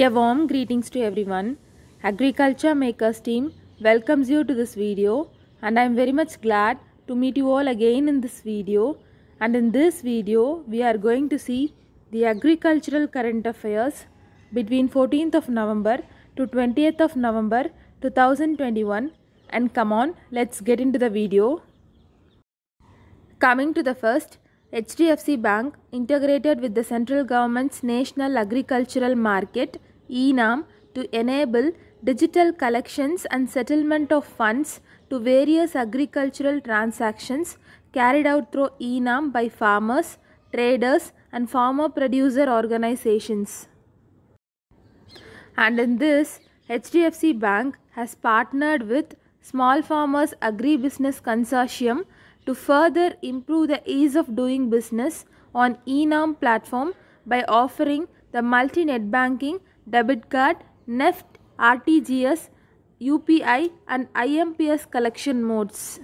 A warm greetings to everyone. Agriculture Makers team welcomes you to this video and I am very much glad to meet you all again in this video and in this video we are going to see the agricultural current affairs between 14th of November to 20th of November 2021 and come on let's get into the video. Coming to the first HDFC Bank integrated with the central government's national agricultural market ENAM to enable digital collections and settlement of funds to various agricultural transactions carried out through ENAM by farmers, traders and farmer producer organizations. And in this, HDFC Bank has partnered with Small Farmers Agribusiness Consortium to further improve the ease of doing business on ENAM platform by offering the multi-net banking debit card, NEFT, RTGS, UPI and IMPS collection modes.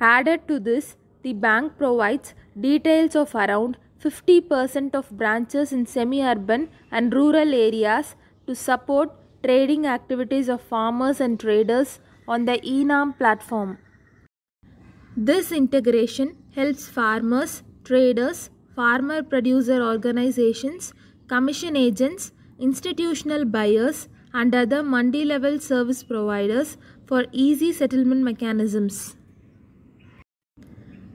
Added to this, the bank provides details of around 50% of branches in semi-urban and rural areas to support trading activities of farmers and traders on the ENAM platform. This integration helps farmers, traders, farmer producer organizations commission agents, institutional buyers and other multi-level service providers for easy settlement mechanisms.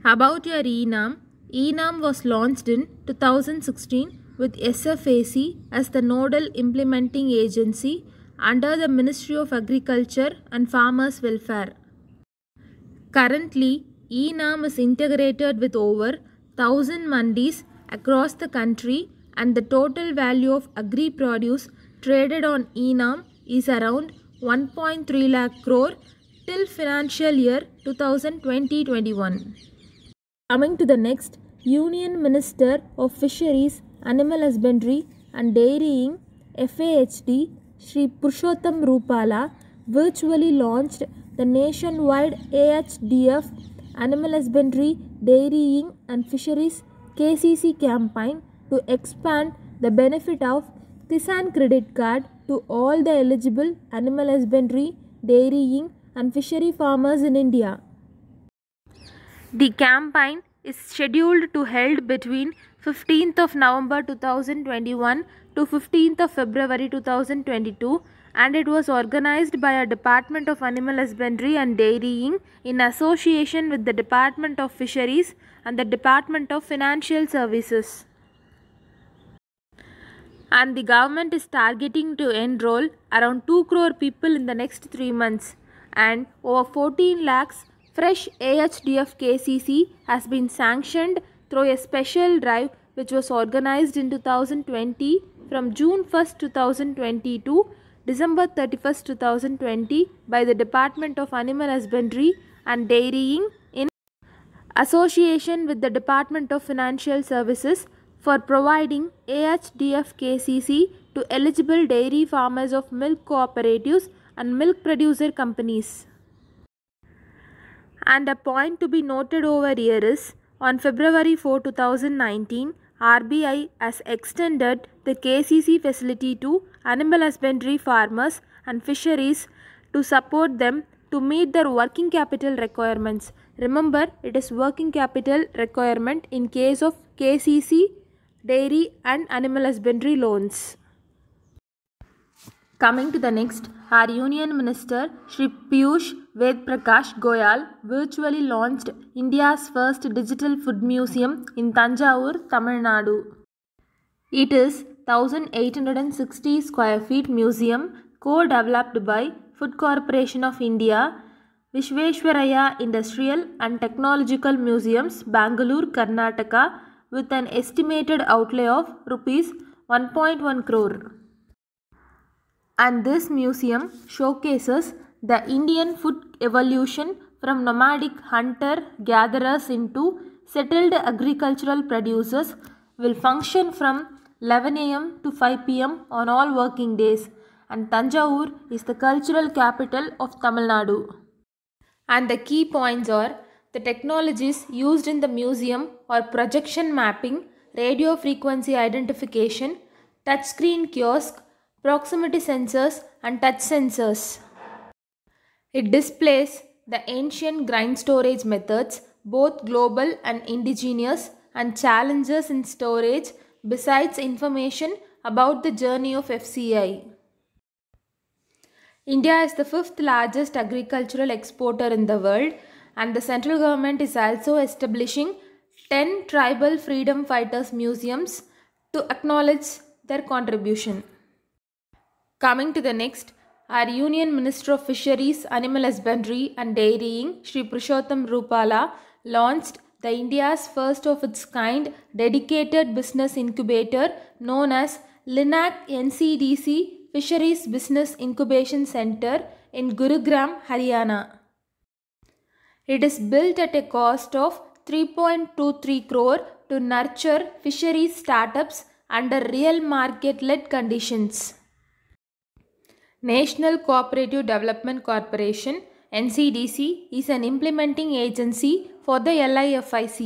About your ENAM, ENAM was launched in 2016 with SFAC as the nodal implementing agency under the Ministry of Agriculture and Farmers Welfare. Currently, ENAM is integrated with over 1000 mandis across the country and the total value of agri produce traded on ENAM is around 1.3 lakh crore till financial year 2020-21. Coming to the next, Union Minister of Fisheries, Animal Husbandry and Dairying FAHD Sri Purushottam Rupala virtually launched the nationwide AHDF Animal Husbandry, Dairying and Fisheries KCC campaign to expand the benefit of Kisan credit card to all the eligible animal husbandry, dairying and fishery farmers in India. The campaign is scheduled to held between 15th of November 2021 to 15th of February 2022 and it was organized by a Department of Animal Husbandry and Dairying in association with the Department of Fisheries and the Department of Financial Services and the government is targeting to enroll around 2 crore people in the next 3 months and over 14 lakhs fresh AHDF KCC has been sanctioned through a special drive which was organized in 2020 from June 1, 2020 to December 31, 2020 by the Department of Animal Husbandry and Dairying in association with the Department of Financial Services for providing AHDFKCC to eligible dairy farmers of milk cooperatives and milk producer companies. And a point to be noted over here is on February 4, 2019, RBI has extended the KCC facility to animal husbandry farmers and fisheries to support them to meet their working capital requirements. Remember, it is working capital requirement in case of KCC dairy and animal husbandry loans. Coming to the next, our Union Minister Shri Piyush Ved Prakash Goyal virtually launched India's first digital food museum in Tanjavur, Tamil Nadu. It is 1860 square feet museum co-developed by Food Corporation of India, Vishveshwaraya Industrial and Technological Museums, Bangalore, Karnataka with an estimated outlay of rupees 1.1 crore. And this museum showcases the Indian food evolution from nomadic hunter-gatherers into settled agricultural producers will function from 11 am to 5 pm on all working days and Tanjore is the cultural capital of Tamil Nadu. And the key points are the technologies used in the museum are projection mapping, radio frequency identification, touchscreen kiosk, proximity sensors and touch sensors. It displays the ancient grind storage methods, both global and indigenous, and challenges in storage besides information about the journey of FCI. India is the fifth largest agricultural exporter in the world and the central government is also establishing 10 tribal freedom fighters museums to acknowledge their contribution. Coming to the next, our Union Minister of Fisheries, Animal Husbandry and Dairying, Sri Prashottam Rupala, launched the India's first of its kind dedicated business incubator known as Linac NCDC Fisheries Business Incubation Center in Gurugram, Haryana. It is built at a cost of 3.23 crore to nurture fisheries startups under real market-led conditions. National Cooperative Development Corporation NCDC is an implementing agency for the LIFIC.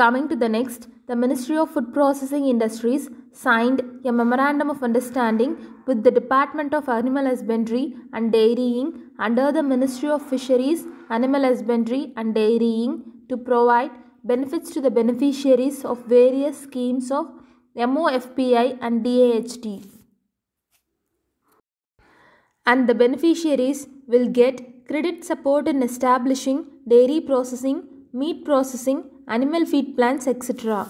Coming to the next, the Ministry of Food Processing Industries signed a Memorandum of Understanding with the Department of Animal Husbandry and Dairying under the Ministry of Fisheries, Animal Husbandry and Dairying to provide benefits to the beneficiaries of various schemes of MOFPI and DAHT. And the beneficiaries will get credit support in establishing dairy processing, meat processing animal feed plants, etc.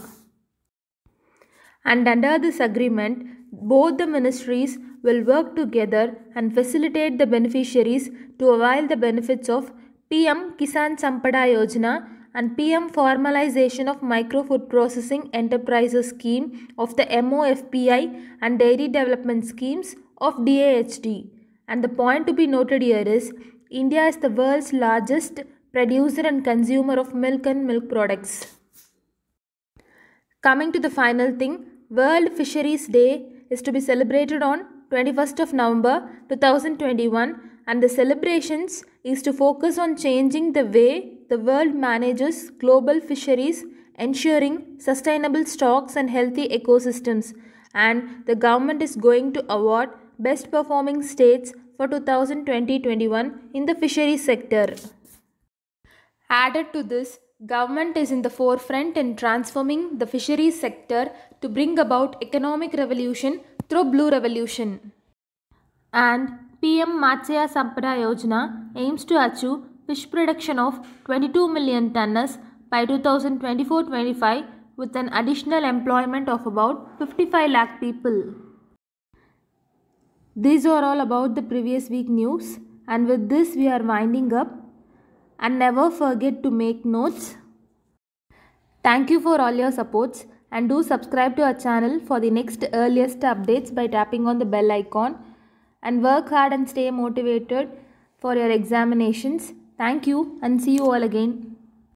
And under this agreement, both the ministries will work together and facilitate the beneficiaries to avail the benefits of PM Kisan Sampada Yojana and PM Formalization of Micro Food Processing Enterprises Scheme of the MOFPI and Dairy Development Schemes of DAHD. And the point to be noted here is India is the world's largest producer and consumer of milk and milk products. Coming to the final thing, World Fisheries Day is to be celebrated on 21st of November 2021 and the celebrations is to focus on changing the way the world manages global fisheries ensuring sustainable stocks and healthy ecosystems and the government is going to award best performing states for 2020-21 in the fisheries sector. Added to this, government is in the forefront in transforming the fisheries sector to bring about economic revolution through blue revolution. And PM Matsya Sampada Yojana aims to achieve fish production of 22 million tonnes by 2024-25 with an additional employment of about 55 lakh people. These are all about the previous week news and with this we are winding up and never forget to make notes. Thank you for all your supports and do subscribe to our channel for the next earliest updates by tapping on the bell icon and work hard and stay motivated for your examinations. Thank you and see you all again.